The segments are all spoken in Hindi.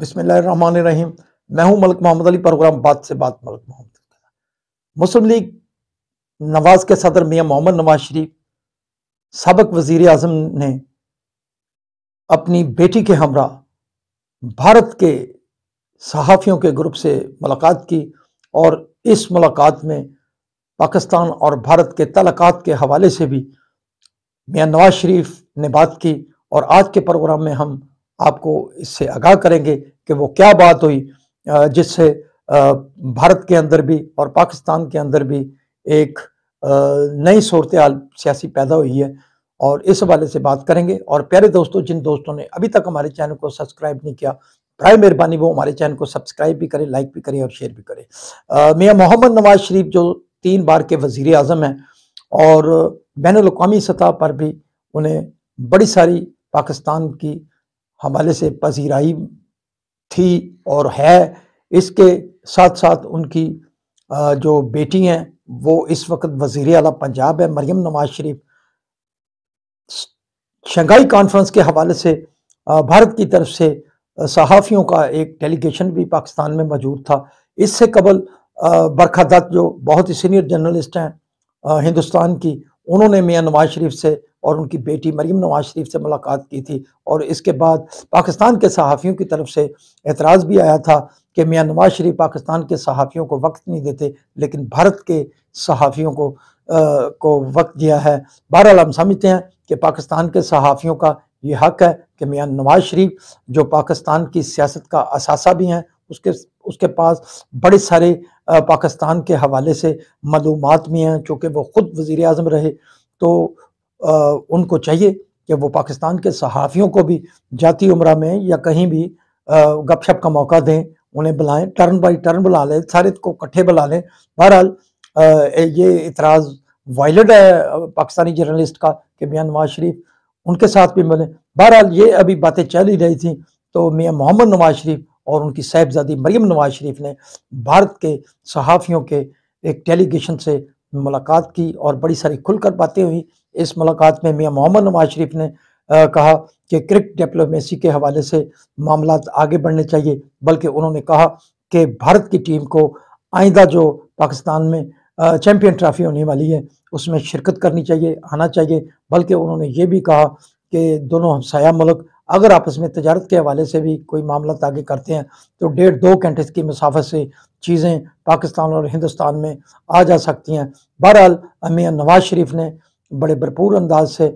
बिसमीम मैं हूं मलक मोहम्मद अली प्रोग्राम बात से बात मलक मोहम्मद मुस्लिम लीग नवाज के सदर मियां मोहम्मद नवाज शरीफ सबक वजीर आजम ने अपनी बेटी के हमरा भारत के सहाफ़ियों के ग्रुप से मुलाकात की और इस मुलाकात में पाकिस्तान और भारत के तलक़ात के हवाले से भी मियां नवाज शरीफ ने बात की और आज के प्रोग्राम में हम आपको इससे आगाह करेंगे कि वो क्या बात हुई जिससे भारत के अंदर भी और पाकिस्तान के अंदर भी एक नई सूरत सियासी पैदा हुई है और इस हवाले से बात करेंगे और प्यारे दोस्तों जिन दोस्तों ने अभी तक हमारे चैनल को सब्सक्राइब नहीं किया बर मेहरबानी वो हमारे चैनल को सब्सक्राइब भी करें लाइक भी करें और शेयर भी करें मियाँ मोहम्मद नवाज शरीफ जो तीन बार के वजीर अजम हैं और बैन अवी सतह पर भी उन्हें बड़ी सारी पाकिस्तान की हमारे से पसीराई थी और है इसके साथ साथ उनकी जो बेटी हैं वो इस वक्त वजीर अला पंजाब है मरियम नवाज शरीफ शंघाई कॉन्फ्रेंस के हवाले से भारत की तरफ से सहाफ़ियों का एक डेलीगेशन भी पाकिस्तान में मौजूद था इससे कबल बरखा दत्त जो बहुत ही सीनियर जर्नलिस्ट हैं हिंदुस्तान की उन्होंने मियाँ नवाज शरीफ से और उनकी बेटी मरीम नवाज शरीफ से मुलाकात की थी और इसके बाद पाकिस्तान के सहाफ़ियों की तरफ से एतराज़ भी आया था कि मियाँ नवाज शरीफ पाकिस्तान के सहाफ़ियों को वक्त नहीं देते लेकिन भारत के सहाफ़ियों को आ, को वक्त दिया है बहरहाल हम समझते हैं कि पाकिस्तान के सहाफ़ियों का ये हक है कि मियाँ नवाज शरीफ जो पाकिस्तान की सियासत का असासा भी हैं उसके उसके पास बड़े सारे पाकिस्तान के हवाले से मलूमत भी हैं चूँकि वो ख़ुद वज़ी अजम रहे तो उनको चाहिए कि वो पाकिस्तान के सहाफ़ियों को भी जाती उम्र में या कहीं भी गपशप का मौका दें उन्हें बुलाएं टर्न बाई टर्न बुला लें सारे को इकट्ठे बुला लें बहरहाल ये इतराज़ वायलट है पाकिस्तानी जर्नलिस्ट का कि मियाँ नवाज शरीफ उनके साथ भी मिले बहरहाल ये अभी बातें चल ही रही थी तो मियाँ मोहम्मद नवाज शरीफ और उनकी साहबजादी मरियम नवाज शरीफ ने भारत के सहाफ़ियों के एक डेलीगेशन से मुलाकात की और बड़ी सारी खुलकर बातें हुई इस मुलाकात में मियाँ मोहम्मद नवाज शरीफ ने आ, कहा कि क्रिकेट डिप्लोमेसी के हवाले से मामला आगे बढ़ने चाहिए बल्कि उन्होंने कहा कि भारत की टीम को आइंदा जो पाकिस्तान में चैम्पियन ट्रॉफी होने वाली है उसमें शिरकत करनी चाहिए आना चाहिए बल्कि उन्होंने ये भी कहा कि दोनों हमसाया मुल्क अगर आपस में तजारत के हवाले से भी कोई मामला आगे करते हैं तो डेढ़ दो घंटे की मुसाफत से चीज़ें पाकिस्तान और हिंदुस्तान में आ जा सकती हैं बहरहाल अमिया नवाज शरीफ ने बड़े भरपूर अंदाज से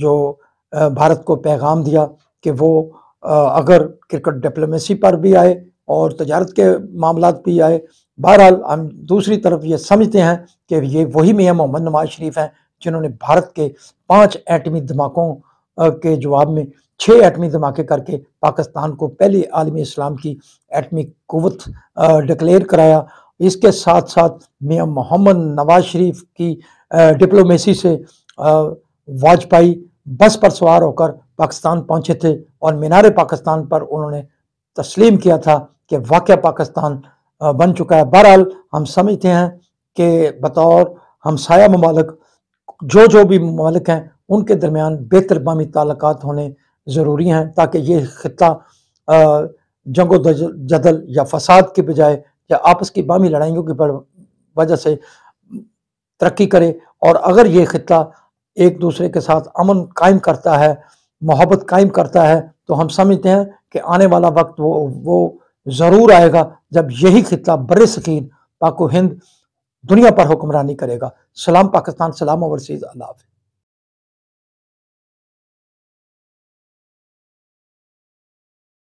जो भारत को पैगाम दिया कि वो अगर क्रिकेट डिप्लोमेसी पर भी आए और तजारत के मामला भी आए बहरहाल हम दूसरी तरफ ये समझते हैं कि ये वही मियाँ मोहम्मद नवाज शरीफ हैं जिन्होंने भारत के पाँच एटमी धमाकों के जवाब में छः एटमी धमाके करके पाकिस्तान को पहले आलमी इस्लाम की एटमी कुत डिक्लेयर कराया इसके साथ साथ मियाँ मोहम्मद नवाज शरीफ की डिप्लोमेसी से वाजपेयी बस पर सवार होकर पाकिस्तान पहुंचे थे और मीनार पाकिस्तान पर उन्होंने तस्लीम किया था कि वाक़ पाकिस्तान बन चुका है बहरहाल हम समझते हैं कि बतौर हमसाया ममालक जो जो भी ममालिक हैं उनके दरमियान बेहतर बामी ताल्लुक होने ज़रूरी हैं ताकि ये ख़त्ता जंगो जदल या फसाद के बजाय या आपस की बामी लड़ाइयों की वजह से तरक्की करे और अगर ये ख़त्ता एक दूसरे के साथ अमन कायम करता है मोहब्बत कायम करता है तो हम समझते हैं कि आने वाला वक्त वो वो ज़रूर आएगा जब यही ख़त्ता बड़े सकीन पाको हिंद दुनिया पर हुक्मरानी करेगा सलाम पाकिस्तान सलाम ओवरसीज़ अल्लाह